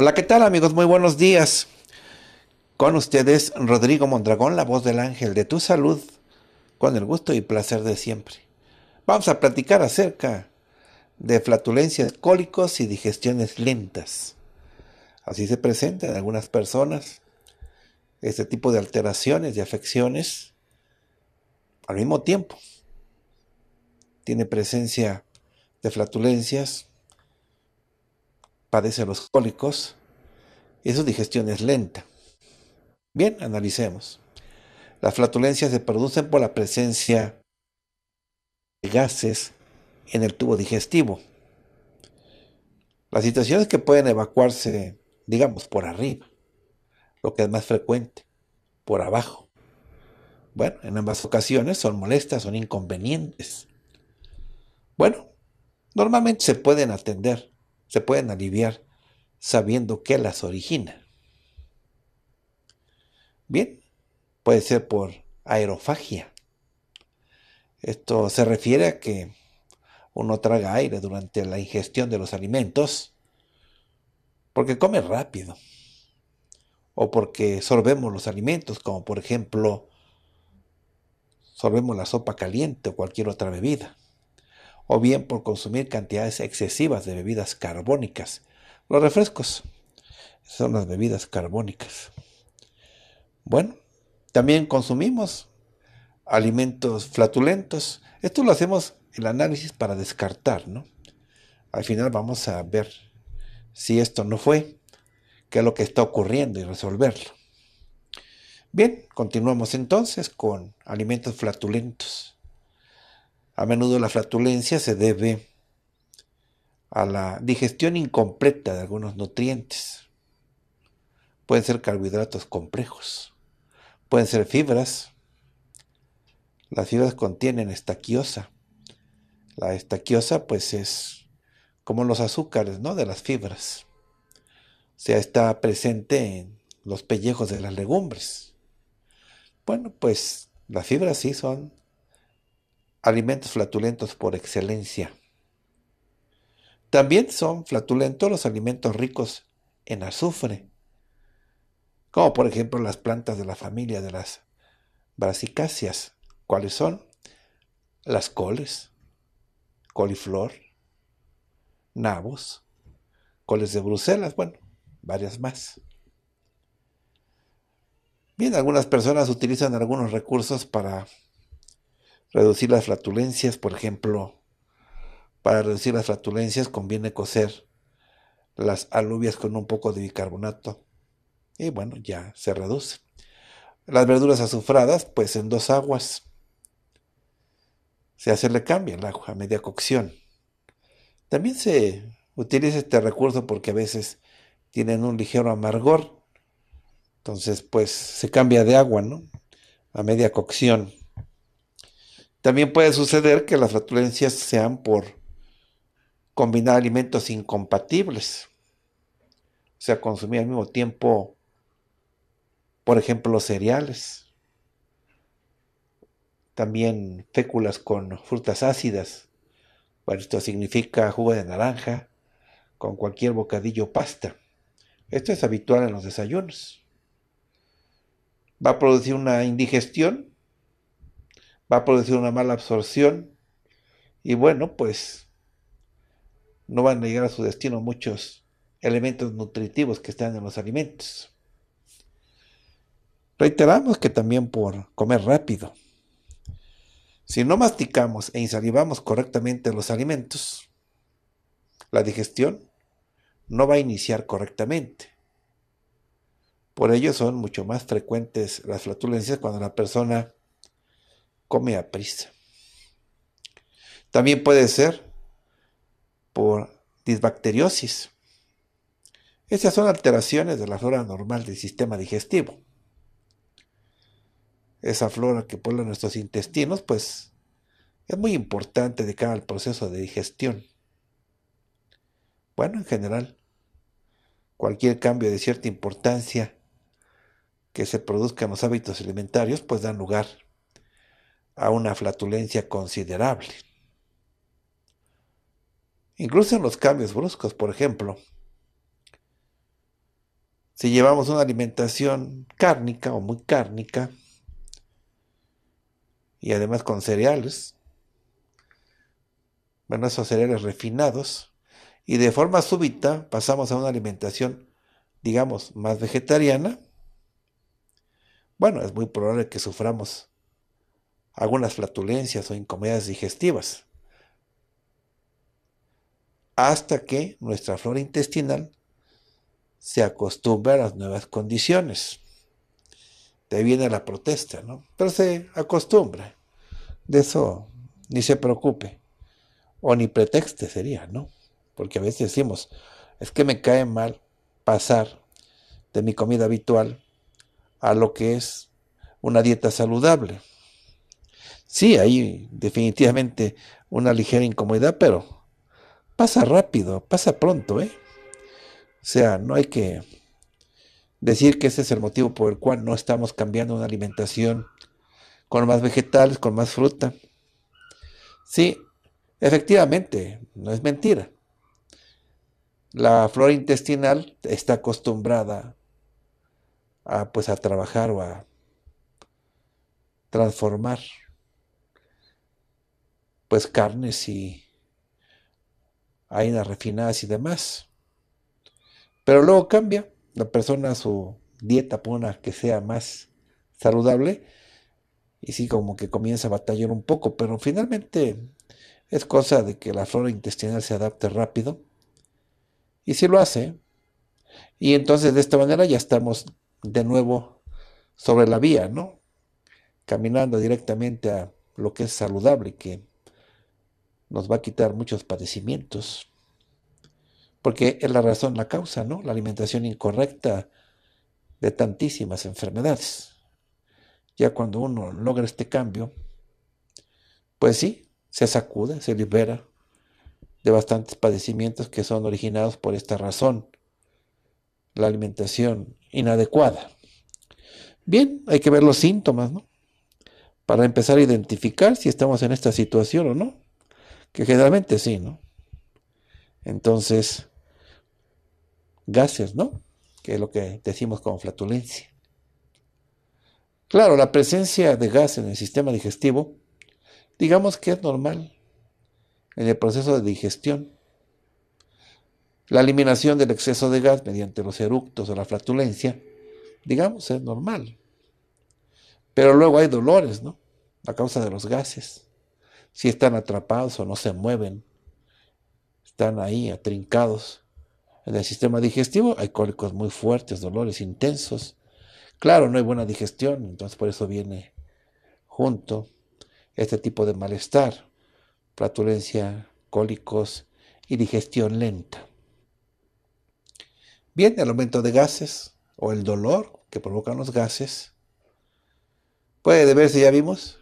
Hola, ¿qué tal amigos? Muy buenos días. Con ustedes Rodrigo Mondragón, la voz del ángel de tu salud, con el gusto y placer de siempre. Vamos a platicar acerca de flatulencias, cólicos y digestiones lentas. Así se presenta en algunas personas este tipo de alteraciones de afecciones al mismo tiempo. Tiene presencia de flatulencias, padece los cólicos y su digestión es lenta. Bien, analicemos. Las flatulencias se producen por la presencia de gases en el tubo digestivo. Las situaciones que pueden evacuarse, digamos, por arriba, lo que es más frecuente, por abajo. Bueno, en ambas ocasiones son molestas, son inconvenientes. Bueno, normalmente se pueden atender se pueden aliviar sabiendo qué las origina. Bien, puede ser por aerofagia. Esto se refiere a que uno traga aire durante la ingestión de los alimentos porque come rápido o porque sorbemos los alimentos como por ejemplo sorbemos la sopa caliente o cualquier otra bebida o bien por consumir cantidades excesivas de bebidas carbónicas. Los refrescos son las bebidas carbónicas. Bueno, también consumimos alimentos flatulentos. Esto lo hacemos el análisis para descartar, ¿no? Al final vamos a ver si esto no fue, qué es lo que está ocurriendo y resolverlo. Bien, continuamos entonces con alimentos flatulentos. A menudo la flatulencia se debe a la digestión incompleta de algunos nutrientes. Pueden ser carbohidratos complejos, pueden ser fibras. Las fibras contienen estaquiosa. La estaquiosa pues es como los azúcares, ¿no? De las fibras. O sea, está presente en los pellejos de las legumbres. Bueno, pues las fibras sí son alimentos flatulentos por excelencia. También son flatulentos los alimentos ricos en azufre, como por ejemplo las plantas de la familia de las brasicáceas. ¿Cuáles son? Las coles, coliflor, nabos, coles de Bruselas, bueno, varias más. Bien, algunas personas utilizan algunos recursos para reducir las flatulencias, por ejemplo. Para reducir las flatulencias conviene cocer las alubias con un poco de bicarbonato y bueno, ya se reduce. Las verduras azufradas, pues en dos aguas. Se hace le cambia el agua a media cocción. También se utiliza este recurso porque a veces tienen un ligero amargor. Entonces, pues se cambia de agua, ¿no? A media cocción. También puede suceder que las flatulencias sean por combinar alimentos incompatibles. O sea, consumir al mismo tiempo, por ejemplo, los cereales. También féculas con frutas ácidas. Bueno, esto significa jugo de naranja con cualquier bocadillo pasta. Esto es habitual en los desayunos. Va a producir una indigestión va a producir una mala absorción y bueno, pues no van a llegar a su destino muchos elementos nutritivos que están en los alimentos. Reiteramos que también por comer rápido. Si no masticamos e insalivamos correctamente los alimentos, la digestión no va a iniciar correctamente. Por ello son mucho más frecuentes las flatulencias cuando la persona come a prisa. También puede ser por disbacteriosis. Esas son alteraciones de la flora normal del sistema digestivo. Esa flora que puebla nuestros intestinos, pues es muy importante de cara al proceso de digestión. Bueno, en general, cualquier cambio de cierta importancia que se produzca en los hábitos alimentarios, pues dan lugar a una flatulencia considerable. Incluso en los cambios bruscos, por ejemplo, si llevamos una alimentación cárnica o muy cárnica, y además con cereales, bueno, esos cereales refinados, y de forma súbita pasamos a una alimentación, digamos, más vegetariana, bueno, es muy probable que suframos algunas flatulencias o incomodidades digestivas, hasta que nuestra flora intestinal se acostumbre a las nuevas condiciones. De viene la protesta, ¿no? Pero se acostumbra. De eso ni se preocupe. O ni pretexte sería, ¿no? Porque a veces decimos, es que me cae mal pasar de mi comida habitual a lo que es una dieta saludable. Sí, hay definitivamente una ligera incomodidad, pero pasa rápido, pasa pronto, ¿eh? O sea, no hay que decir que ese es el motivo por el cual no estamos cambiando una alimentación con más vegetales, con más fruta. Sí, efectivamente, no es mentira. La flora intestinal está acostumbrada a pues a trabajar o a transformar pues carnes y harinas refinadas y demás. Pero luego cambia la persona su dieta pone a que sea más saludable y sí como que comienza a batallar un poco, pero finalmente es cosa de que la flora intestinal se adapte rápido y si sí lo hace y entonces de esta manera ya estamos de nuevo sobre la vía, ¿no? Caminando directamente a lo que es saludable, que nos va a quitar muchos padecimientos. Porque es la razón, la causa, ¿no? La alimentación incorrecta de tantísimas enfermedades. Ya cuando uno logra este cambio, pues sí, se sacude, se libera de bastantes padecimientos que son originados por esta razón, la alimentación inadecuada. Bien, hay que ver los síntomas, ¿no? Para empezar a identificar si estamos en esta situación o no. Que generalmente sí, ¿no? Entonces, gases, ¿no? Que es lo que decimos como flatulencia. Claro, la presencia de gas en el sistema digestivo, digamos que es normal en el proceso de digestión. La eliminación del exceso de gas mediante los eructos o la flatulencia, digamos, es normal. Pero luego hay dolores, ¿no? A causa de los gases si están atrapados o no se mueven, están ahí atrincados. En el sistema digestivo hay cólicos muy fuertes, dolores intensos. Claro, no hay buena digestión, entonces por eso viene junto este tipo de malestar, flatulencia, cólicos y digestión lenta. Viene el aumento de gases o el dolor que provocan los gases puede deberse, ya vimos,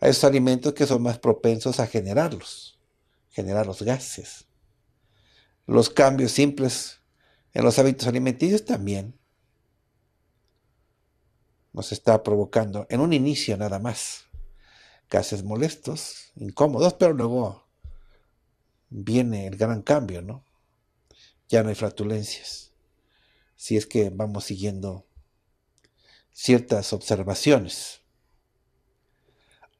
a esos alimentos que son más propensos a generarlos, generar los gases. Los cambios simples en los hábitos alimenticios también nos está provocando en un inicio nada más gases molestos, incómodos, pero luego viene el gran cambio, ¿no? Ya no hay flatulencias. Si es que vamos siguiendo ciertas observaciones.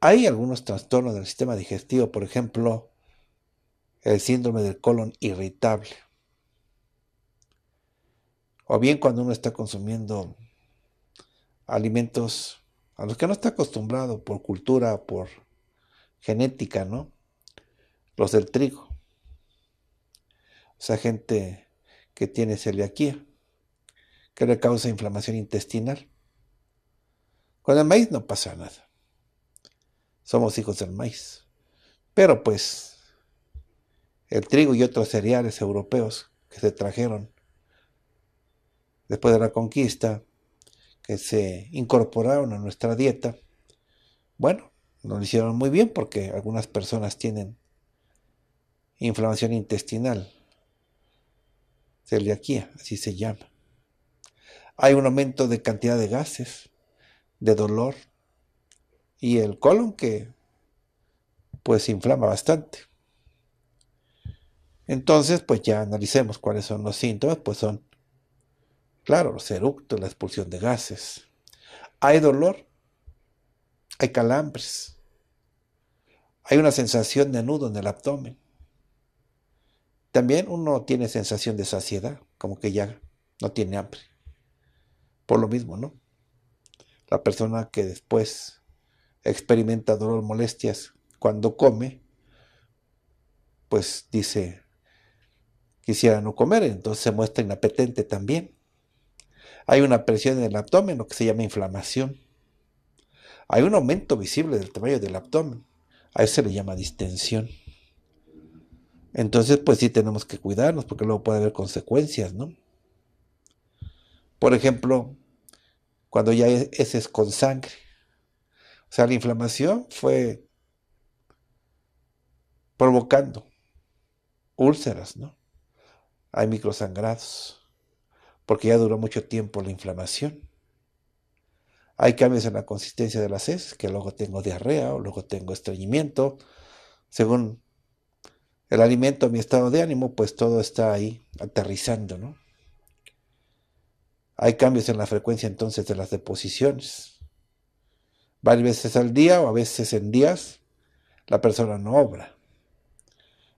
Hay algunos trastornos del sistema digestivo, por ejemplo, el síndrome del colon irritable. O bien cuando uno está consumiendo alimentos a los que no está acostumbrado por cultura, por genética, ¿no? Los del trigo. O sea, gente que tiene celiaquía, que le causa inflamación intestinal. Con el maíz no pasa nada somos hijos del maíz. Pero pues el trigo y otros cereales europeos que se trajeron después de la conquista, que se incorporaron a nuestra dieta, bueno, nos lo hicieron muy bien porque algunas personas tienen inflamación intestinal, celiaquía, así se llama. Hay un aumento de cantidad de gases, de dolor, y el colon que pues inflama bastante. Entonces, pues ya analicemos cuáles son los síntomas, pues son, claro, los eructos, la expulsión de gases. Hay dolor, hay calambres, hay una sensación de nudo en el abdomen. También uno tiene sensación de saciedad, como que ya no tiene hambre. Por lo mismo, ¿no? La persona que después experimenta dolor, molestias. Cuando come, pues dice, quisiera no comer, entonces se muestra inapetente también. Hay una presión en el abdomen, lo que se llama inflamación. Hay un aumento visible del tamaño del abdomen. A eso se le llama distensión. Entonces, pues sí tenemos que cuidarnos porque luego puede haber consecuencias, ¿no? Por ejemplo, cuando ya es, es con sangre, o sea, la inflamación fue provocando úlceras, ¿no? Hay microsangrados, porque ya duró mucho tiempo la inflamación. Hay cambios en la consistencia de las heces, que luego tengo diarrea o luego tengo estreñimiento. Según el alimento, mi estado de ánimo, pues todo está ahí aterrizando, ¿no? Hay cambios en la frecuencia entonces de las deposiciones varias veces al día o a veces en días, la persona no obra.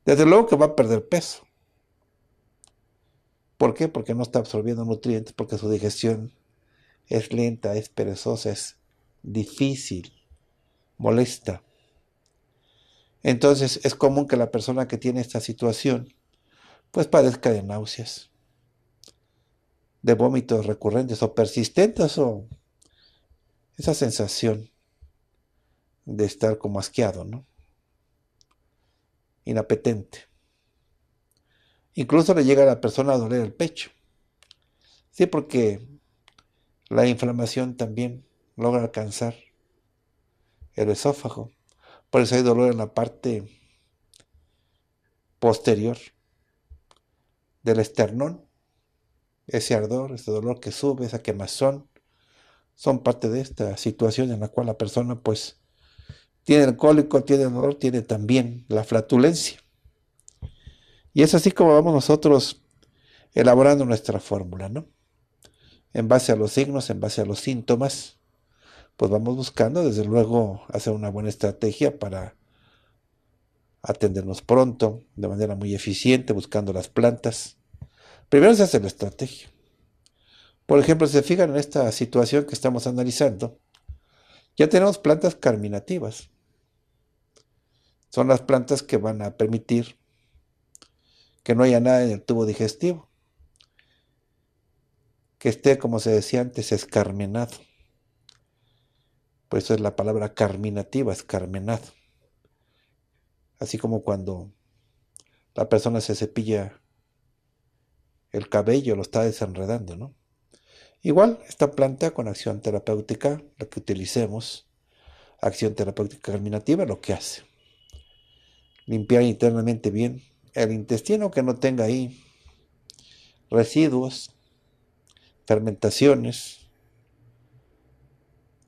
Desde luego que va a perder peso. ¿Por qué? Porque no está absorbiendo nutrientes, porque su digestión es lenta, es perezosa, es difícil, molesta. Entonces es común que la persona que tiene esta situación pues padezca de náuseas, de vómitos recurrentes o persistentes o esa sensación de estar como asqueado, ¿no? Inapetente. Incluso le llega a la persona a doler el pecho. Sí, porque la inflamación también logra alcanzar el esófago. Por eso hay dolor en la parte posterior del esternón. Ese ardor, ese dolor que sube, esa quemazón, son parte de esta situación en la cual la persona pues tiene el cólico, tiene dolor, tiene también la flatulencia. Y es así como vamos nosotros elaborando nuestra fórmula, ¿no? En base a los signos, en base a los síntomas, pues vamos buscando, desde luego, hacer una buena estrategia para atendernos pronto, de manera muy eficiente, buscando las plantas. Primero se hace la estrategia. Por ejemplo, si se fijan en esta situación que estamos analizando, ya tenemos plantas carminativas. Son las plantas que van a permitir que no haya nada en el tubo digestivo, que esté, como se decía antes, escarmenado. Por eso es la palabra carminativa, escarmenado. Así como cuando la persona se cepilla el cabello, lo está desenredando, ¿no? Igual, esta planta con acción terapéutica, la que utilicemos, acción terapéutica germinativa, lo que hace. Limpiar internamente bien el intestino que no tenga ahí residuos, fermentaciones.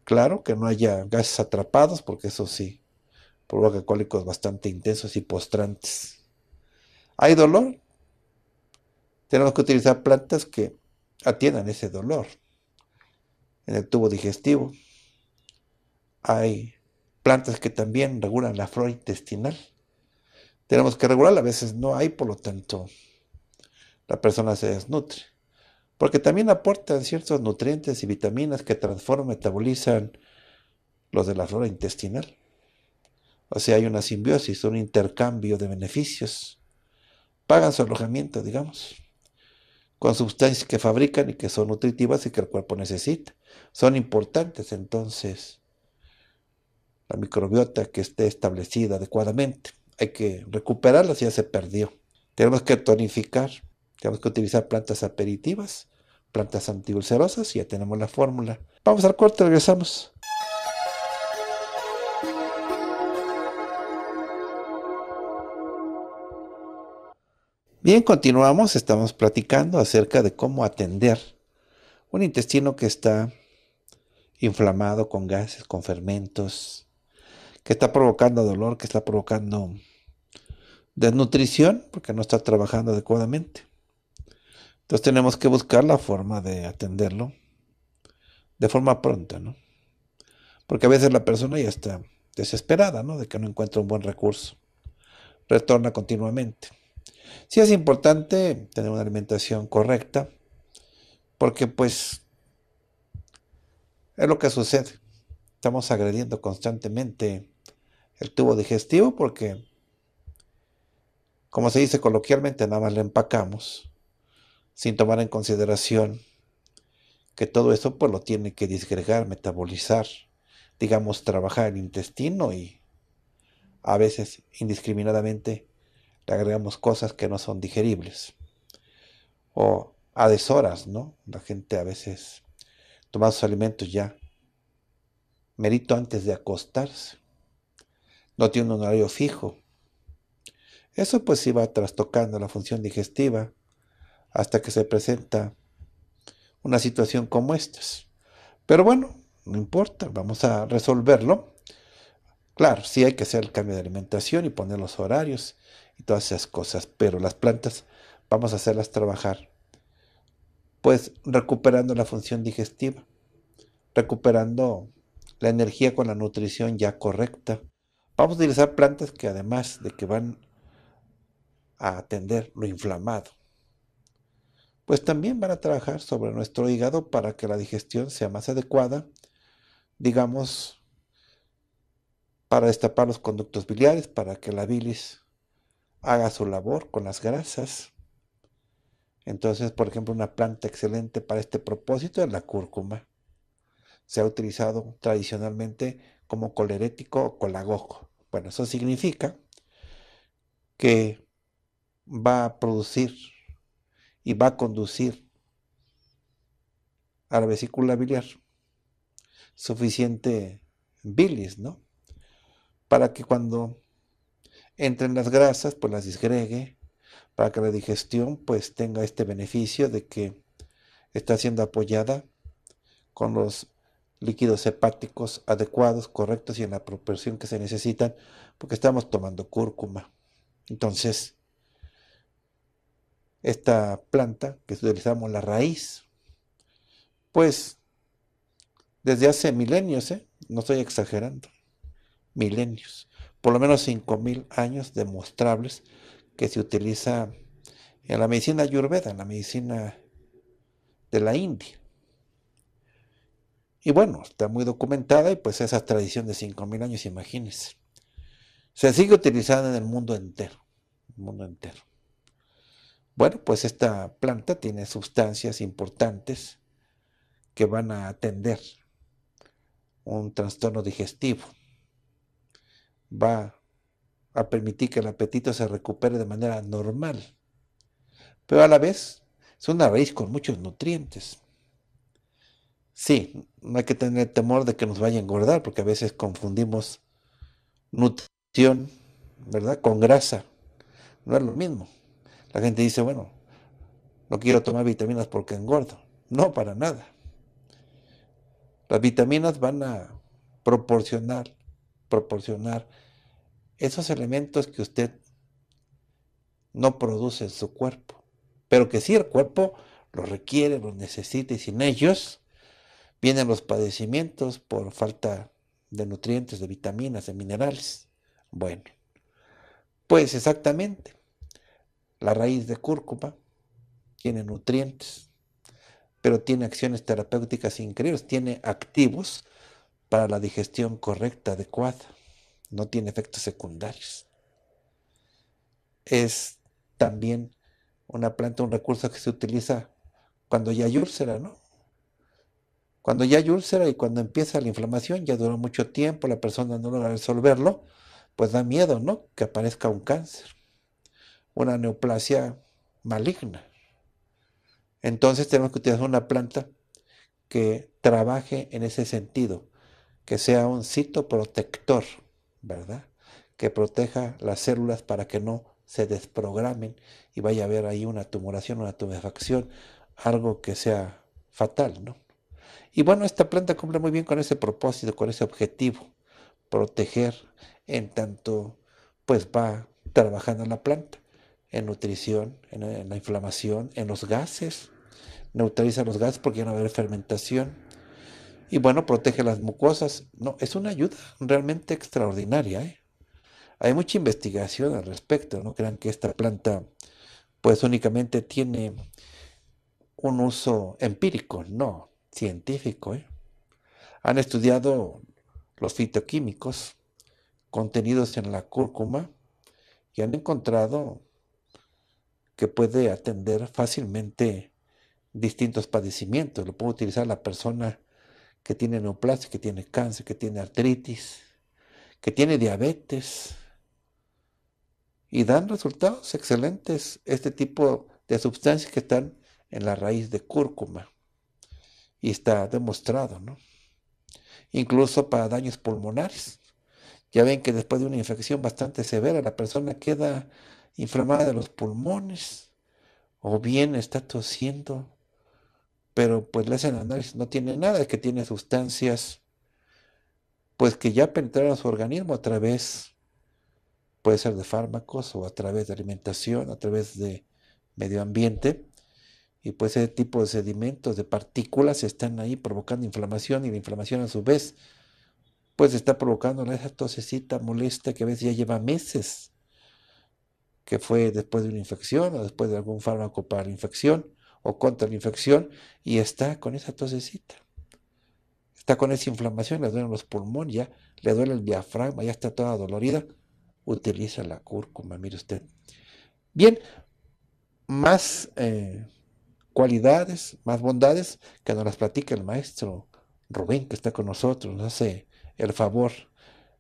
Claro que no haya gases atrapados, porque eso sí provoca cólicos bastante intensos y postrantes. ¿Hay dolor? Tenemos que utilizar plantas que atiendan ese dolor. En el tubo digestivo hay plantas que también regulan la flora intestinal. Tenemos que regularla, a veces no hay, por lo tanto, la persona se desnutre. Porque también aportan ciertos nutrientes y vitaminas que transforman, metabolizan los de la flora intestinal. O sea, hay una simbiosis, un intercambio de beneficios. Pagan su alojamiento, digamos con sustancias que fabrican y que son nutritivas y que el cuerpo necesita. Son importantes entonces la microbiota que esté establecida adecuadamente. Hay que recuperarla si ya se perdió. Tenemos que tonificar, tenemos que utilizar plantas aperitivas, plantas antiulcerosas y ya tenemos la fórmula. Vamos al corte, regresamos. Bien, continuamos, estamos platicando acerca de cómo atender un intestino que está inflamado con gases, con fermentos, que está provocando dolor, que está provocando desnutrición porque no está trabajando adecuadamente. Entonces tenemos que buscar la forma de atenderlo de forma pronta, ¿no? Porque a veces la persona ya está desesperada, ¿no? De que no encuentra un buen recurso. Retorna continuamente. Si es importante tener una alimentación correcta, porque pues es lo que sucede. Estamos agrediendo constantemente el tubo digestivo porque, como se dice coloquialmente, nada más le empacamos sin tomar en consideración que todo eso pues lo tiene que disgregar, metabolizar, digamos, trabajar el intestino y a veces indiscriminadamente le agregamos cosas que no son digeribles. O a deshoras, ¿no? La gente a veces toma sus alimentos ya. Merito antes de acostarse. No tiene un horario fijo. Eso pues iba trastocando la función digestiva hasta que se presenta una situación como esta. Pero bueno, no importa, vamos a resolverlo. Claro, sí hay que hacer el cambio de alimentación y poner los horarios todas esas cosas. Pero las plantas vamos a hacerlas trabajar, pues recuperando la función digestiva, recuperando la energía con la nutrición ya correcta. Vamos a utilizar plantas que además de que van a atender lo inflamado, pues también van a trabajar sobre nuestro hígado para que la digestión sea más adecuada, digamos, para destapar los conductos biliares, para que la bilis haga su labor con las grasas. Entonces, por ejemplo, una planta excelente para este propósito es la cúrcuma. Se ha utilizado tradicionalmente como colerético o colagoco. Bueno, eso significa que va a producir y va a conducir a la vesícula biliar suficiente bilis, ¿no? Para que cuando entre las grasas, pues las disgregue, para que la digestión pues tenga este beneficio de que está siendo apoyada con los líquidos hepáticos adecuados, correctos y en la proporción que se necesitan, porque estamos tomando cúrcuma. Entonces, esta planta que utilizamos la raíz, pues desde hace milenios, ¿eh? no estoy exagerando, milenios, por lo menos 5.000 años demostrables que se utiliza en la medicina ayurveda, en la medicina de la India. Y bueno, está muy documentada y pues esa tradición de 5.000 años, imagínense. Se sigue utilizando en el mundo entero, el mundo entero. Bueno, pues esta planta tiene sustancias importantes que van a atender un trastorno digestivo, va a permitir que el apetito se recupere de manera normal. Pero a la vez es una raíz con muchos nutrientes. Sí, no hay que tener temor de que nos vaya a engordar, porque a veces confundimos nutrición, ¿verdad?, con grasa. No es lo mismo. La gente dice, bueno, no quiero tomar vitaminas porque engordo. No, para nada. Las vitaminas van a proporcionar proporcionar esos elementos que usted no produce en su cuerpo, pero que sí el cuerpo los requiere, los necesita y sin ellos vienen los padecimientos por falta de nutrientes, de vitaminas, de minerales. Bueno, pues exactamente, la raíz de cúrcuma tiene nutrientes, pero tiene acciones terapéuticas increíbles, tiene activos para la digestión correcta, adecuada. No tiene efectos secundarios. Es también una planta, un recurso que se utiliza cuando ya hay úlcera, ¿no? Cuando ya hay úlcera y cuando empieza la inflamación, ya duró mucho tiempo, la persona no logra resolverlo, pues da miedo, ¿no? Que aparezca un cáncer, una neoplasia maligna. Entonces tenemos que utilizar una planta que trabaje en ese sentido, que sea un citoprotector, protector, ¿verdad? Que proteja las células para que no se desprogramen y vaya a haber ahí una tumoración, una tumefacción, algo que sea fatal, ¿no? Y bueno, esta planta cumple muy bien con ese propósito, con ese objetivo, proteger en tanto pues va trabajando en la planta, en nutrición, en, la inflamación, en los gases, neutraliza los gases porque ya no va a haber fermentación, y bueno, protege las mucosas. No, es una ayuda realmente extraordinaria. ¿eh? Hay mucha investigación al respecto. No crean que esta planta pues únicamente tiene un uso empírico, no, científico. ¿eh? Han estudiado los fitoquímicos contenidos en la cúrcuma y han encontrado que puede atender fácilmente distintos padecimientos. Lo puede utilizar la persona que tiene neoplasia, que tiene cáncer, que tiene artritis, que tiene diabetes. Y dan resultados excelentes este tipo de sustancias que están en la raíz de cúrcuma. Y está demostrado, ¿no? Incluso para daños pulmonares. Ya ven que después de una infección bastante severa la persona queda inflamada de los pulmones o bien está tosiendo pero pues le hacen análisis, no tiene nada, es que tiene sustancias, pues que ya penetraron su organismo a través, puede ser de fármacos o a través de alimentación, a través de medio ambiente, y pues ese tipo de sedimentos, de partículas están ahí provocando inflamación y la inflamación a su vez, pues está provocando esa tosecita molesta que a veces ya lleva meses, que fue después de una infección o después de algún fármaco para la infección o contra la infección y está con esa tosecita. Está con esa inflamación, le duelen los pulmones, ya le duele el diafragma, ya está toda dolorida. Utiliza la cúrcuma, mire usted. Bien, más eh, cualidades, más bondades que nos las platica el maestro Rubén, que está con nosotros, nos hace el favor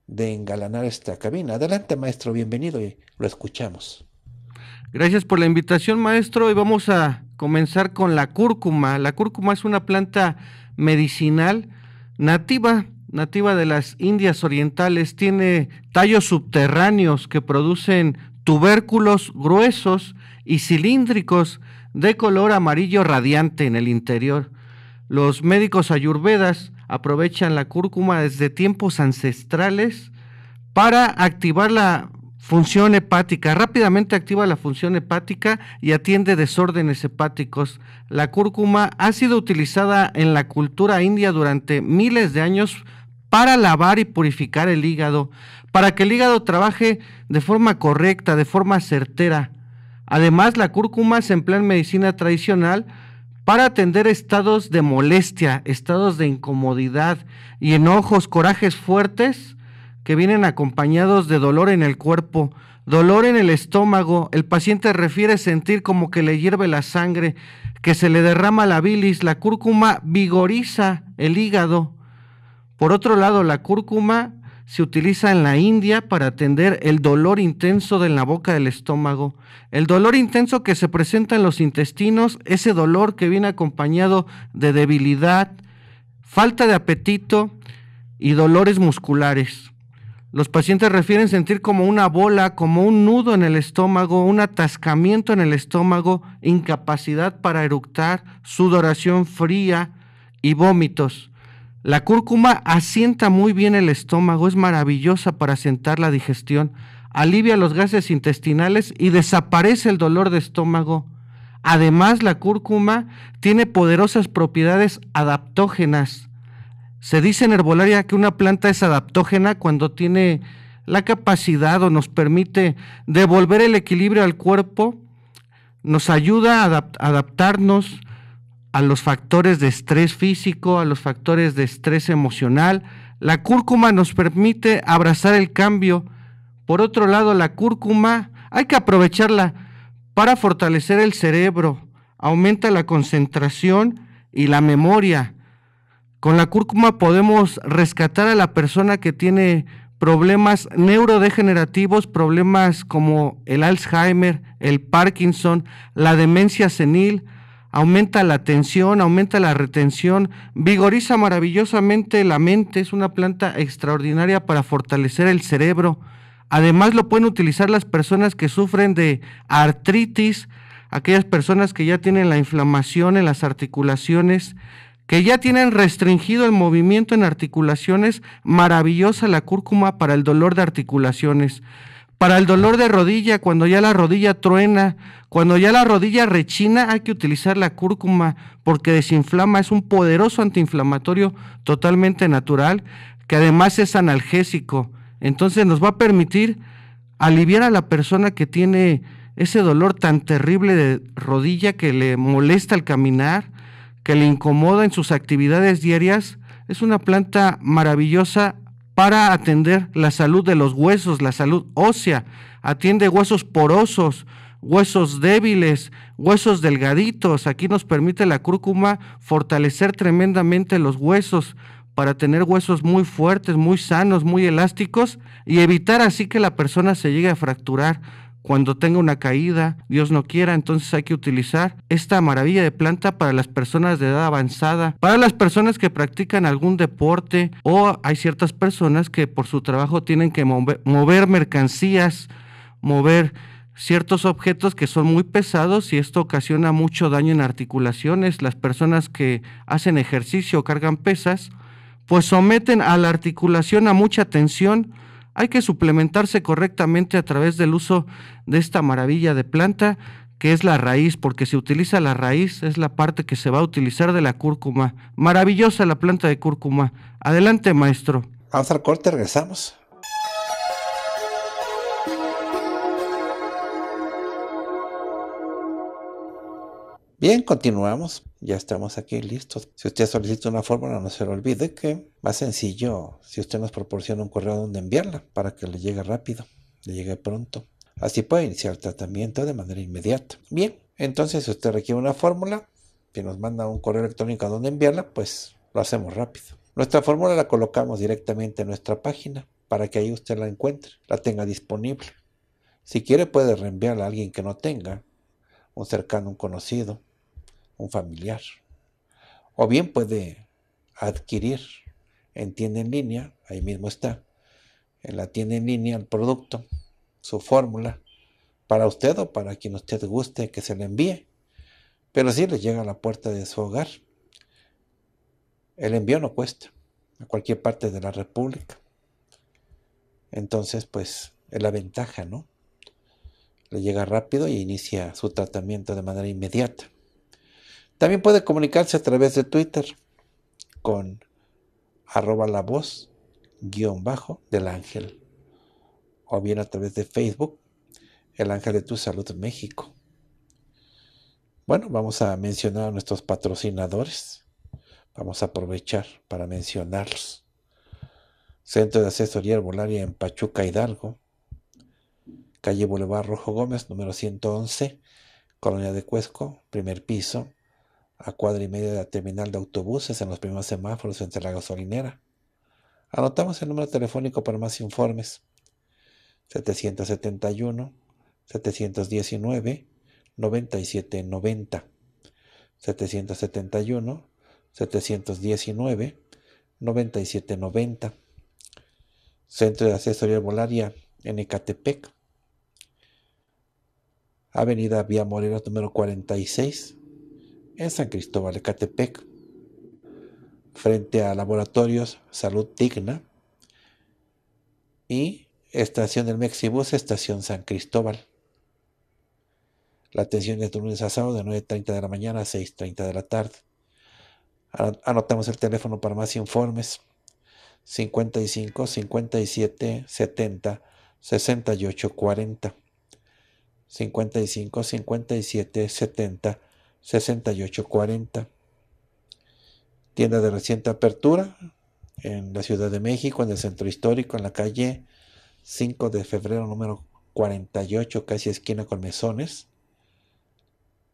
de engalanar esta cabina. Adelante, maestro, bienvenido y lo escuchamos. Gracias por la invitación, maestro. Y vamos a comenzar con la cúrcuma. La cúrcuma es una planta medicinal nativa, nativa de las Indias Orientales. Tiene tallos subterráneos que producen tubérculos gruesos y cilíndricos de color amarillo radiante en el interior. Los médicos ayurvedas aprovechan la cúrcuma desde tiempos ancestrales para activar la Función hepática. Rápidamente activa la función hepática y atiende desórdenes hepáticos. La cúrcuma ha sido utilizada en la cultura india durante miles de años para lavar y purificar el hígado, para que el hígado trabaje de forma correcta, de forma certera. Además, la cúrcuma se emplea en medicina tradicional para atender estados de molestia, estados de incomodidad y enojos, corajes fuertes que vienen acompañados de dolor en el cuerpo, dolor en el estómago, el paciente refiere sentir como que le hierve la sangre, que se le derrama la bilis, la cúrcuma vigoriza el hígado. Por otro lado, la cúrcuma se utiliza en la India para atender el dolor intenso de la boca del estómago. El dolor intenso que se presenta en los intestinos, ese dolor que viene acompañado de debilidad, falta de apetito y dolores musculares. Los pacientes refieren sentir como una bola, como un nudo en el estómago, un atascamiento en el estómago, incapacidad para eructar, sudoración fría y vómitos. La cúrcuma asienta muy bien el estómago, es maravillosa para asentar la digestión, alivia los gases intestinales y desaparece el dolor de estómago. Además, la cúrcuma tiene poderosas propiedades adaptógenas se dice en herbolaria que una planta es adaptógena cuando tiene la capacidad o nos permite devolver el equilibrio al cuerpo, nos ayuda a adaptarnos a los factores de estrés físico, a los factores de estrés emocional. La cúrcuma nos permite abrazar el cambio. Por otro lado, la cúrcuma hay que aprovecharla para fortalecer el cerebro, aumenta la concentración y la memoria con la cúrcuma podemos rescatar a la persona que tiene problemas neurodegenerativos, problemas como el Alzheimer, el Parkinson, la demencia senil, aumenta la tensión, aumenta la retención, vigoriza maravillosamente la mente, es una planta extraordinaria para fortalecer el cerebro. Además lo pueden utilizar las personas que sufren de artritis, aquellas personas que ya tienen la inflamación en las articulaciones, que ya tienen restringido el movimiento en articulaciones, maravillosa la cúrcuma para el dolor de articulaciones, para el dolor de rodilla, cuando ya la rodilla truena, cuando ya la rodilla rechina, hay que utilizar la cúrcuma porque desinflama, es un poderoso antiinflamatorio totalmente natural, que además es analgésico. Entonces nos va a permitir aliviar a la persona que tiene ese dolor tan terrible de rodilla que le molesta al caminar, que le incomoda en sus actividades diarias, es una planta maravillosa para atender la salud de los huesos, la salud ósea. Atiende huesos porosos, huesos débiles, huesos delgaditos. Aquí nos permite la cúrcuma fortalecer tremendamente los huesos para tener huesos muy fuertes, muy sanos, muy elásticos y evitar así que la persona se llegue a fracturar cuando tenga una caída, Dios no quiera, entonces hay que utilizar esta maravilla de planta para las personas de edad avanzada, para las personas que practican algún deporte o hay ciertas personas que por su trabajo tienen que mover, mercancías, mover ciertos objetos que son muy pesados y esto ocasiona mucho daño en articulaciones. Las personas que hacen ejercicio o cargan pesas, pues someten a la articulación a mucha tensión, hay que suplementarse correctamente a través del uso de esta maravilla de planta que es la raíz, porque si utiliza la raíz es la parte que se va a utilizar de la cúrcuma. Maravillosa la planta de cúrcuma. Adelante, maestro. Vamos al corte, regresamos. Bien, continuamos. Ya estamos aquí listos. Si usted solicita una fórmula, no se le olvide que más sencillo si usted nos proporciona un correo donde enviarla para que le llegue rápido, le llegue pronto. Así puede iniciar el tratamiento de manera inmediata. Bien, entonces si usted requiere una fórmula, que nos manda un correo electrónico a donde enviarla, pues lo hacemos rápido. Nuestra fórmula la colocamos directamente en nuestra página para que ahí usted la encuentre, la tenga disponible. Si quiere puede reenviarla a alguien que no tenga, un cercano, un conocido, un familiar. O bien puede adquirir en tienda en línea, ahí mismo está, en la tienda en línea el producto, su fórmula, para usted o para quien usted guste que se le envíe. Pero si le llega a la puerta de su hogar, el envío no cuesta a cualquier parte de la República. Entonces, pues es la ventaja, ¿no? Le llega rápido y inicia su tratamiento de manera inmediata. También puede comunicarse a través de Twitter con arroba la voz guión bajo del ángel o bien a través de Facebook el ángel de tu salud México. Bueno, vamos a mencionar a nuestros patrocinadores. Vamos a aprovechar para mencionarlos. Centro de Asesoría Herbolaria en Pachuca, Hidalgo. Calle Boulevard Rojo Gómez, número 111, Colonia de Cuesco, primer piso, a cuadra y media de la terminal de autobuses en los primeros semáforos entre la gasolinera. Anotamos el número telefónico para más informes. 771 719 9790 771 719 9790 Centro de Asesoría Volaria en Ecatepec Avenida Vía Morelos número 46 en San Cristóbal de Catepec, frente a Laboratorios Salud Digna y Estación del Mexibus, Estación San Cristóbal. La atención es de lunes a sábado de 9.30 de la mañana a 6.30 de la tarde. Anotamos el teléfono para más informes. 55 57 70 68 40. 55 57 70 6840. Tienda de reciente apertura en la Ciudad de México, en el centro histórico, en la calle 5 de febrero número 48, casi esquina con mesones,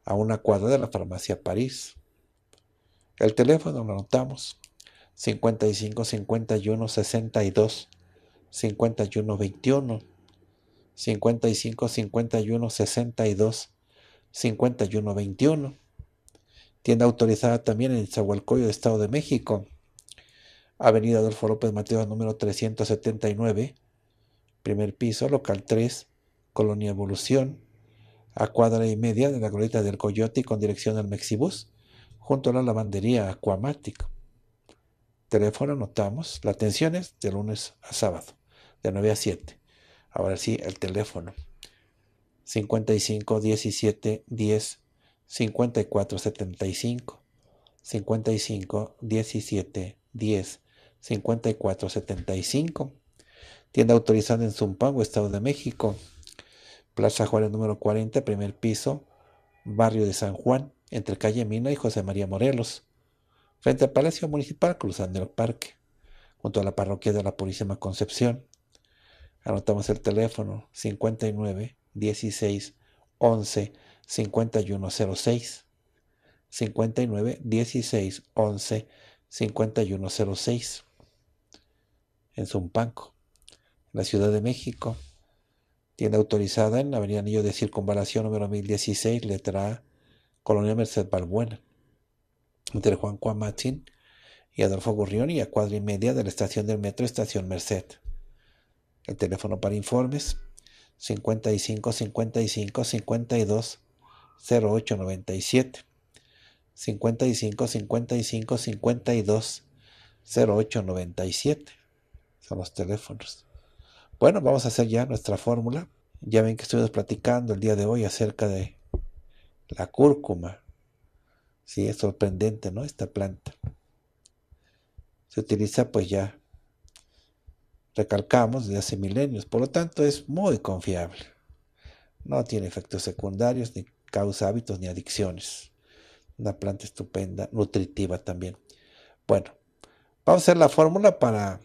a una cuadra de la farmacia París. El teléfono lo anotamos 55 51 62 51 21 55 51 62 5121. Tienda autorizada también en Zahualcoyo, Estado de México. Avenida Adolfo López Mateo, número 379, primer piso, local 3, Colonia Evolución, a cuadra y media de la goleta del Coyote con dirección al Mexibus, junto a la lavandería Aquamatic. Teléfono anotamos, la atención es de lunes a sábado, de 9 a 7. Ahora sí, el teléfono 55 17 10 54 75 55 17 10 54 75 tienda autorizada en Zumpango, Estado de México Plaza Juárez número 40 primer piso barrio de San Juan entre calle Mina y José María Morelos frente al Palacio Municipal cruzando el parque junto a la parroquia de la Purísima Concepción anotamos el teléfono 59 16 11 5106. 59 16 11 5106. En Zumpanco, en la Ciudad de México. Tienda autorizada en Avenida Anillo de Circunvalación número 1016, letra A, Colonia Merced Balbuena. Entre Juan Juan y Adolfo Gurrión y a cuadra y media de la estación del metro Estación Merced. El teléfono para informes 55 55 52 08 97 55 55 52 08 97 son los teléfonos bueno vamos a hacer ya nuestra fórmula ya ven que estuvimos platicando el día de hoy acerca de la cúrcuma sí es sorprendente no esta planta se utiliza pues ya recalcamos, desde hace milenios. Por lo tanto, es muy confiable. No tiene efectos secundarios, ni causa hábitos, ni adicciones. Una planta estupenda, nutritiva también. Bueno, vamos a hacer la fórmula para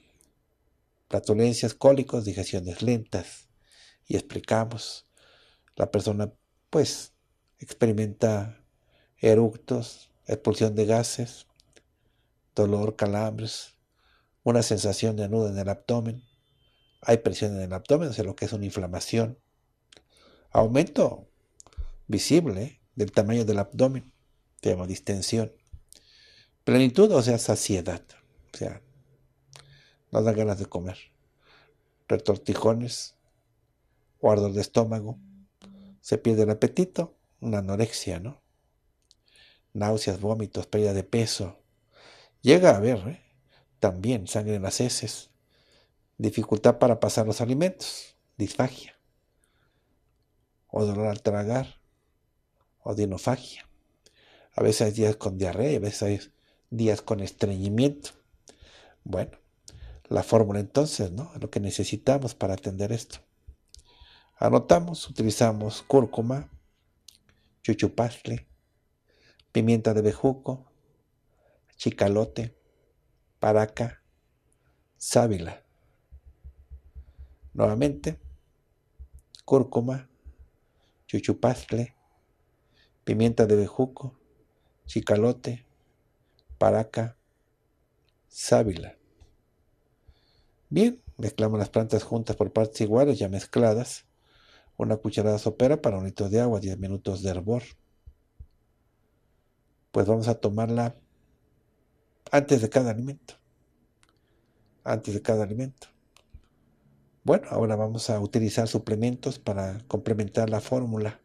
platulencias, cólicos, digestiones lentas. Y explicamos. La persona, pues, experimenta eructos, expulsión de gases, dolor, calambres, una sensación de nudo en el abdomen, hay presión en el abdomen, o sea, lo que es una inflamación, aumento visible del tamaño del abdomen, se llama distensión, plenitud, o sea, saciedad, o sea, no da ganas de comer, retortijones o ardor de estómago, se pierde el apetito, una anorexia, ¿no? Náuseas, vómitos, pérdida de peso. Llega a ver, ¿eh? también sangre en las heces, dificultad para pasar los alimentos, disfagia, o dolor al tragar, o dinofagia. A veces hay días con diarrea, a veces hay días con estreñimiento. Bueno, la fórmula entonces, ¿no? lo que necesitamos para atender esto. Anotamos, utilizamos cúrcuma, chuchupastle, pimienta de bejuco, chicalote, Paraca, sábila. Nuevamente, cúrcuma, chuchupazle, pimienta de bejuco, chicalote, paraca, sábila. Bien, mezclamos las plantas juntas por partes iguales ya mezcladas. Una cucharada sopera para un litro de agua, 10 minutos de hervor. Pues vamos a tomarla antes de cada alimento. Antes de cada alimento. Bueno, ahora vamos a utilizar suplementos para complementar la fórmula.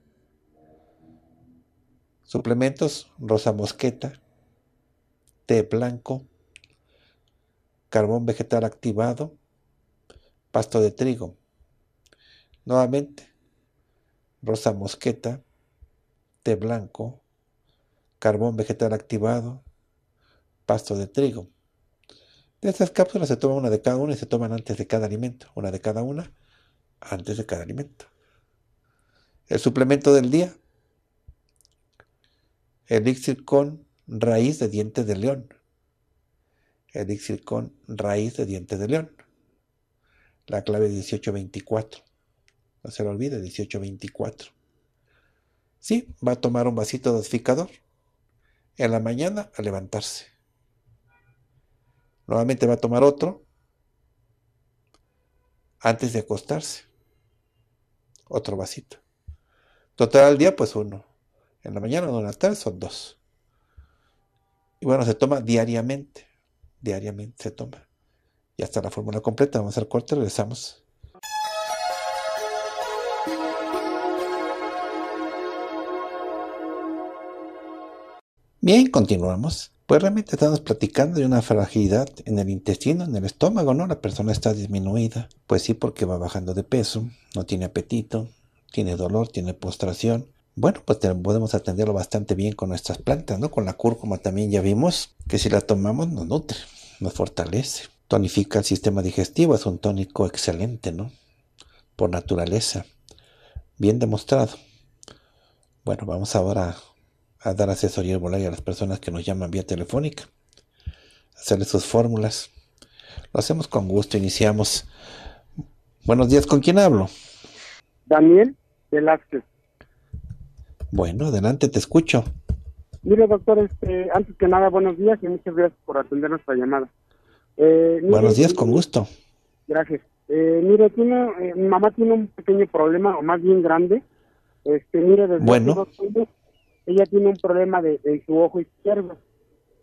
Suplementos, rosa mosqueta, té blanco, carbón vegetal activado, pasto de trigo. Nuevamente, rosa mosqueta, té blanco, carbón vegetal activado, pasto de trigo. De estas cápsulas se toma una de cada una y se toman antes de cada alimento, una de cada una antes de cada alimento. El suplemento del día, elixir con raíz de dientes de león, elixir con raíz de dientes de león. La clave 1824. No se lo olvide, 1824. Sí, va a tomar un vasito dosificador en la mañana al levantarse. Nuevamente va a tomar otro antes de acostarse. Otro vasito. Total al día, pues uno. En la mañana o en la tarde son dos. Y bueno, se toma diariamente. Diariamente se toma. Y hasta la fórmula completa. Vamos al corte, regresamos. Bien, continuamos. Pues realmente estamos platicando de una fragilidad en el intestino, en el estómago, ¿no? La persona está disminuida. Pues sí, porque va bajando de peso, no tiene apetito, tiene dolor, tiene postración. Bueno, pues podemos atenderlo bastante bien con nuestras plantas, ¿no? Con la cúrcuma también ya vimos que si la tomamos nos nutre, nos fortalece, tonifica el sistema digestivo, es un tónico excelente, ¿no? Por naturaleza, bien demostrado. Bueno, vamos ahora a dar asesoría volar a las personas que nos llaman vía telefónica, Hacerle sus fórmulas. Lo hacemos con gusto, iniciamos. Buenos días, ¿con quién hablo? Daniel Velázquez. Bueno, adelante, te escucho. Mire, doctor, este, antes que nada, buenos días y muchas gracias por atender nuestra llamada. Eh, buenos días, con eh, gusto. Gracias. Eh, mire, tiene, eh, mamá tiene un pequeño problema, o más bien grande. Este, mire, desde bueno ella tiene un problema de, su ojo izquierdo.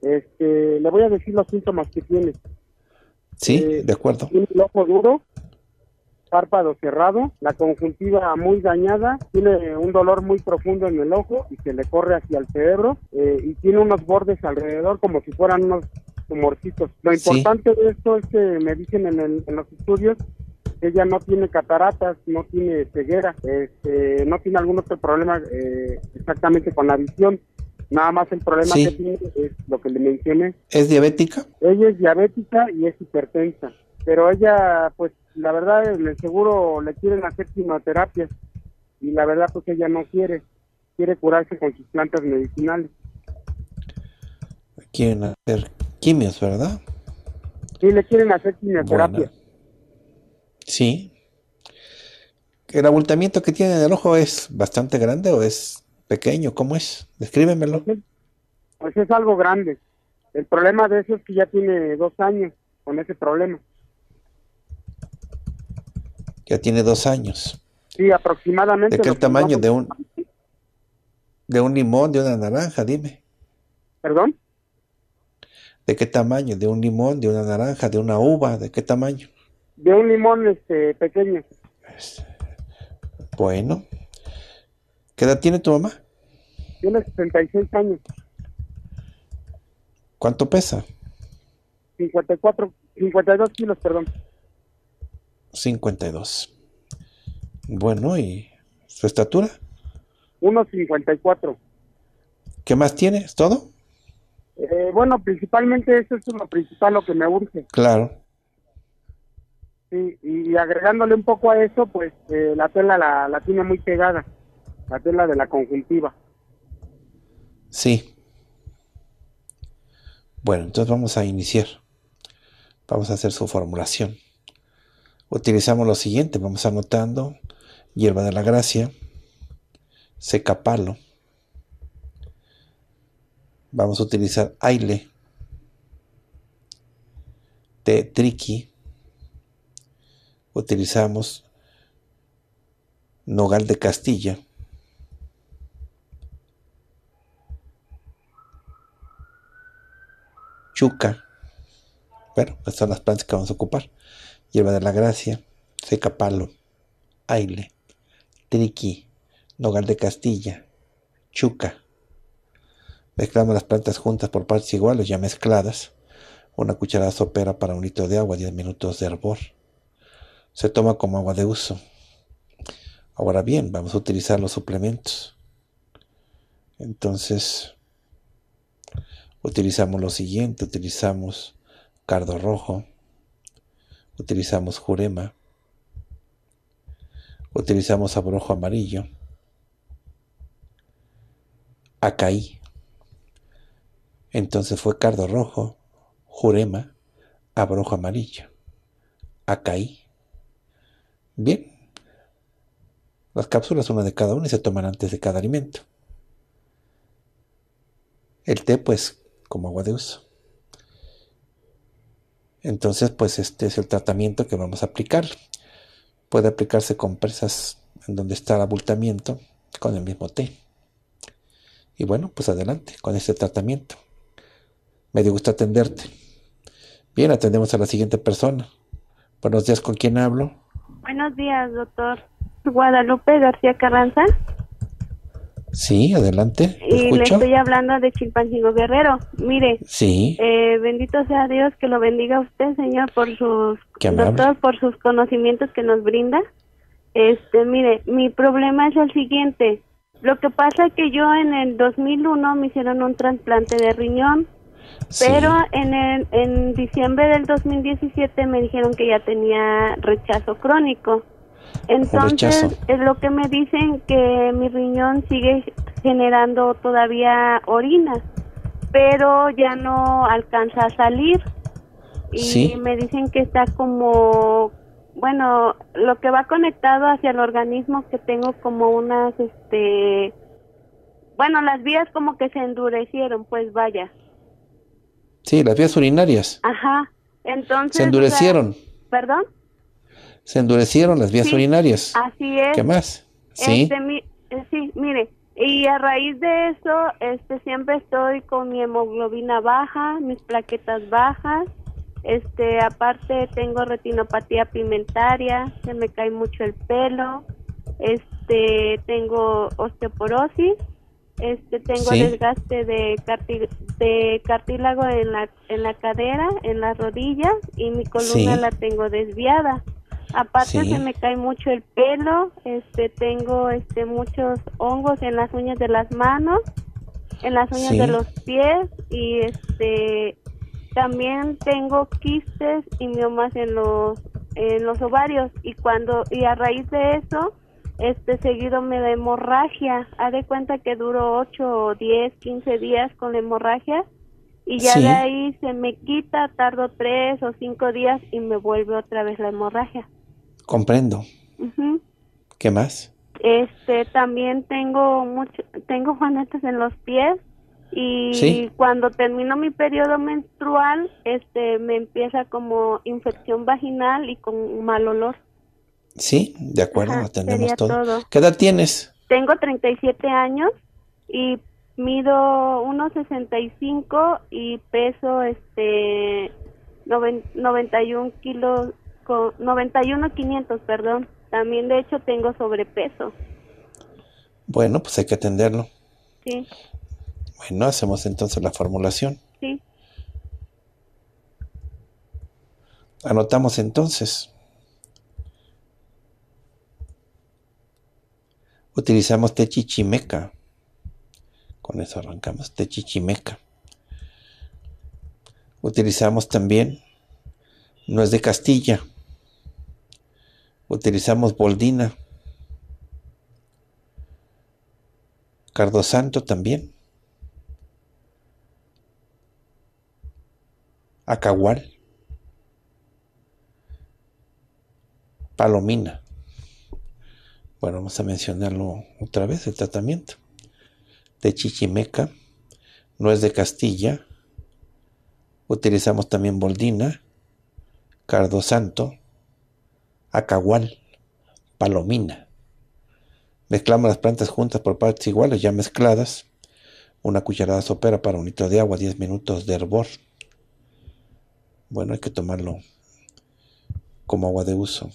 Este, le voy a decir los síntomas que tiene. Sí, eh, de acuerdo. Tiene el ojo duro, párpado cerrado, la conjuntiva muy dañada, tiene un dolor muy profundo en el ojo y que le corre hacia el cerebro eh, y tiene unos bordes alrededor como si fueran unos tumorcitos. Lo importante de esto es que me dicen en, en los estudios ella no tiene cataratas, no tiene ceguera, este, no tiene algún otro problema eh, exactamente con la visión. Nada más el problema que tiene es lo que le mencioné. ¿Es diabética? Ella es diabética y es hipertensa. Pero ella, pues, la verdad, el seguro le quieren hacer quimioterapia. Y la verdad, pues, ella no quiere. Quiere curarse con sus plantas medicinales. Quieren hacer quimios, ¿verdad? Sí, le quieren hacer quimioterapia. Sí. ¿El abultamiento que tiene en el ojo es bastante grande o es pequeño? ¿Cómo es? Descríbemelo. Pues es algo grande. El problema de eso es que ya tiene dos años con ese problema. Ya tiene dos años. Sí, aproximadamente. ¿De qué tamaño? ¿De un, ¿De un limón, de una naranja? Dime. ¿Perdón? ¿De qué tamaño? ¿De un limón, de una naranja, de una uva? ¿De qué tamaño? de un limón este pequeño. Este, bueno. ¿Qué edad tiene tu mamá? Tiene 76 años. ¿Cuánto pesa? 54, 52 kilos, perdón. 52. Bueno, ¿y su estatura? 1,54. ¿Qué más tienes? todo? Eh, bueno, principalmente eso es lo principal, lo que me urge. Claro. Sí, y agregándole un poco a eso, pues eh, la tela la, tiene muy pegada, la tela de la conjuntiva. Sí. Bueno, entonces vamos a iniciar. Vamos a hacer su formulación. Utilizamos lo siguiente, vamos anotando hierba de la gracia, secapalo. Vamos a utilizar aile, triqui utilizamos nogal de Castilla. Chuca. Bueno, estas son las plantas que vamos a ocupar. Hierba de la gracia, seca palo, aile, triqui, nogal de Castilla, chuca. Mezclamos las plantas juntas por partes iguales, ya mezcladas. Una cucharada sopera para un litro de agua, 10 minutos de hervor se toma como agua de uso. Ahora bien, vamos a utilizar los suplementos. Entonces, utilizamos lo siguiente, utilizamos cardo rojo, utilizamos jurema, utilizamos abrojo amarillo, acaí. Entonces fue cardo rojo, jurema, abrojo amarillo, acaí. Bien. Las cápsulas, una de cada una, y se toman antes de cada alimento. El té, pues, como agua de uso. Entonces, pues este es el tratamiento que vamos a aplicar. Puede aplicarse con presas en donde está el abultamiento con el mismo té. Y bueno, pues adelante con este tratamiento. Me dio gusto atenderte. Bien, atendemos a la siguiente persona. Buenos días, ¿con quién hablo? Buenos días, doctor. Guadalupe García Carranza. Sí, adelante. Y le estoy hablando de Chilpancingo Guerrero. Mire. Sí. Eh, bendito sea Dios que lo bendiga usted, señor, por sus por sus conocimientos que nos brinda. Este, mire, mi problema es el siguiente. Lo que pasa es que yo en el 2001 me hicieron un trasplante de riñón pero en, en diciembre del 2017 me dijeron que ya tenía rechazo crónico. Entonces, es lo que me dicen que mi riñón sigue generando todavía orina, pero ya no alcanza a salir. Y me dicen que está como, bueno, lo que va conectado hacia el organismo que tengo como unas, este, bueno, las vías como que se endurecieron, pues vaya. Sí, las vías urinarias. Ajá. Entonces. Se endurecieron. ¿Perdón? Se endurecieron las vías urinarias. Así es. ¿Qué más? Sí. Este, eh, sí, mire. Y a raíz de eso, este, siempre estoy con mi hemoglobina baja, mis plaquetas bajas. Este, aparte tengo retinopatía pigmentaria, se me cae mucho el pelo. Este, tengo osteoporosis este, tengo desgaste de, cartílago en la, cadera, en las rodillas y mi columna la tengo desviada. Aparte se me cae mucho el pelo, este, tengo este, muchos hongos en las uñas de las manos, en las uñas de los pies y este, también tengo quistes y miomas en los, en los ovarios y cuando y a raíz de eso este seguido me da hemorragia. ha de cuenta que duró 8, 10, 15 días con la hemorragia y ya de ahí se me quita, tardo 3 o 5 días y me vuelve otra vez la hemorragia. Comprendo. ¿Qué más? Este, también tengo mucho, tengo juanetes en los pies y cuando termino mi periodo menstrual, este, me empieza como infección vaginal y con mal olor. Sí, de acuerdo, lo tenemos todo. ¿Qué edad tienes? Tengo 37 años y mido 1.65 y peso este 91 kilos, 91.500, perdón. También de hecho tengo sobrepeso. Bueno, pues hay que atenderlo. Sí. Bueno, hacemos entonces la formulación. Sí. Anotamos entonces. utilizamos Techichimeca. Con eso arrancamos Techichimeca. Utilizamos también nuez de Castilla. Utilizamos boldina. cardosanto también. Acahual. Palomina. Bueno, vamos a mencionarlo otra vez, el tratamiento. De Chichimeca, nuez de Castilla, utilizamos también boldina, cardo santo, acahual, palomina. Mezclamos las plantas juntas por partes iguales, ya mezcladas. Una cucharada sopera para un litro de agua, 10 minutos de hervor. Bueno, hay que tomarlo como agua de uso.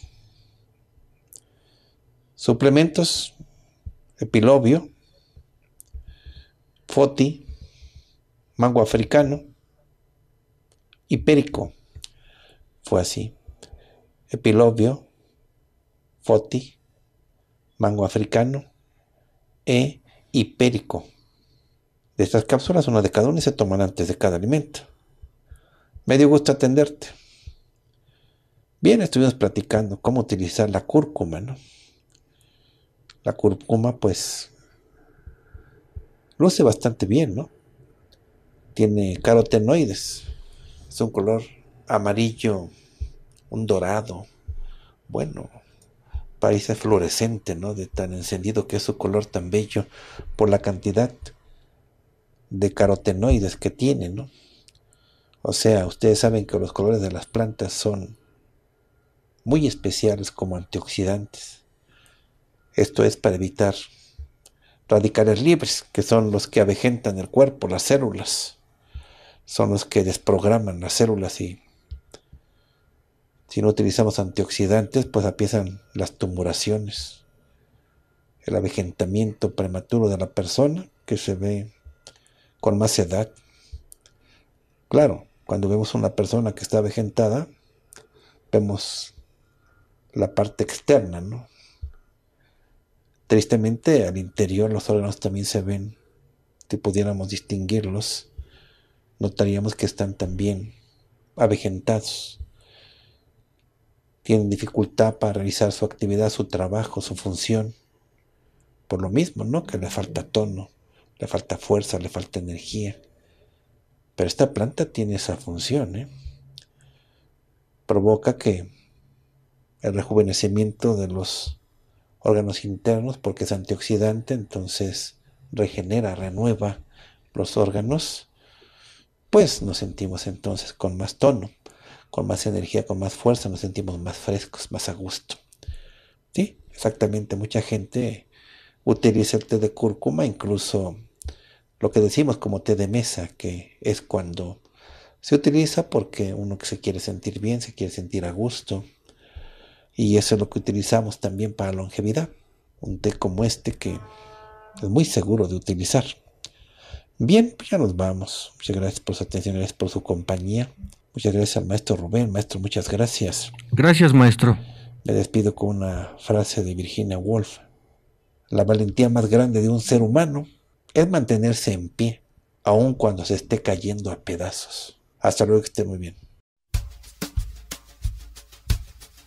Suplementos, epilobio, foti, mango africano y Fue así. epilobio, foti, mango africano e hipérico. De estas cápsulas, una de cada una se toman antes de cada alimento. Me dio gusto atenderte. Bien, estuvimos platicando cómo utilizar la cúrcuma, ¿no? La curcuma, pues, luce bastante bien, ¿no? Tiene carotenoides. Es un color amarillo, un dorado. Bueno, parece fluorescente, ¿no? De tan encendido que es su color tan bello por la cantidad de carotenoides que tiene, ¿no? O sea, ustedes saben que los colores de las plantas son muy especiales como antioxidantes. Esto es para evitar radicales libres, que son los que avejentan el cuerpo, las células. Son los que desprograman las células y si no utilizamos antioxidantes, pues apiezan las tumoraciones, el avejentamiento prematuro de la persona que se ve con más edad. Claro, cuando vemos una persona que está avejentada, vemos la parte externa, ¿no? Tristemente, al interior los órganos también se ven. Si pudiéramos distinguirlos, notaríamos que están también avejentados. Tienen dificultad para realizar su actividad, su trabajo, su función. Por lo mismo, ¿no? Que le falta tono, le falta fuerza, le falta energía. Pero esta planta tiene esa función, ¿eh? Provoca que el rejuvenecimiento de los órganos internos porque es antioxidante, entonces regenera, renueva los órganos, pues nos sentimos entonces con más tono, con más energía, con más fuerza, nos sentimos más frescos, más a gusto. ¿Sí? Exactamente, mucha gente utiliza el té de cúrcuma, incluso lo que decimos como té de mesa, que es cuando se utiliza porque uno se quiere sentir bien, se quiere sentir a gusto, y eso es lo que utilizamos también para longevidad. Un té como este que es muy seguro de utilizar. Bien, pues ya nos vamos. Muchas gracias por su atención, gracias por su compañía. Muchas gracias al maestro Rubén. Maestro, muchas gracias. Gracias, maestro. Me despido con una frase de Virginia Woolf. La valentía más grande de un ser humano es mantenerse en pie, aun cuando se esté cayendo a pedazos. Hasta luego, que esté muy bien.